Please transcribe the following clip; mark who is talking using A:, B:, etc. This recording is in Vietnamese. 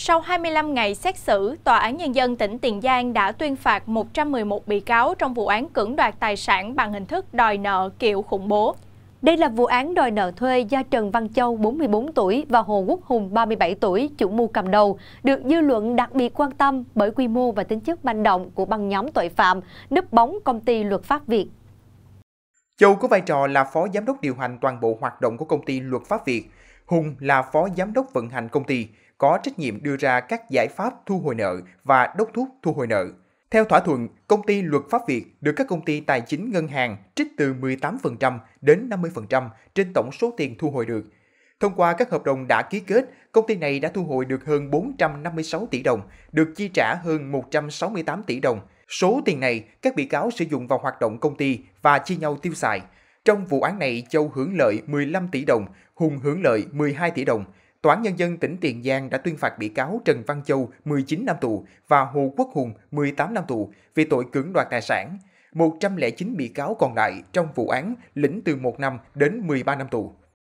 A: Sau 25 ngày xét xử, Tòa án Nhân dân tỉnh Tiền Giang đã tuyên phạt 111 bị cáo trong vụ án cưỡng đoạt tài sản bằng hình thức đòi nợ kiểu khủng bố. Đây là vụ
B: án đòi nợ thuê do Trần Văn Châu, 44 tuổi và Hồ Quốc Hùng, 37 tuổi, chủ mưu cầm đầu, được dư luận đặc biệt quan tâm bởi quy mô và tính chất manh động của băng nhóm tội phạm núp bóng công ty luật pháp Việt.
C: Châu có vai trò là phó giám đốc điều hành toàn bộ hoạt động của công ty luật pháp Việt, Hùng là phó giám đốc vận hành công ty, có trách nhiệm đưa ra các giải pháp thu hồi nợ và đốc thuốc thu hồi nợ. Theo thỏa thuận, công ty luật pháp Việt được các công ty tài chính ngân hàng trích từ 18% đến 50% trên tổng số tiền thu hồi được. Thông qua các hợp đồng đã ký kết, công ty này đã thu hồi được hơn 456 tỷ đồng, được chi trả hơn 168 tỷ đồng. Số tiền này, các bị cáo sử dụng vào hoạt động công ty và chia nhau tiêu xài – trong vụ án này, Châu hưởng lợi 15 tỷ đồng, Hùng hưởng lợi 12 tỷ đồng. Tòa án Nhân dân tỉnh Tiền Giang đã tuyên phạt bị cáo Trần Văn Châu 19 năm tù và Hồ Quốc Hùng 18 năm tù vì tội cưỡng đoạt tài sản. 109 bị cáo còn lại trong vụ án lĩnh từ 1 năm đến 13 năm tù.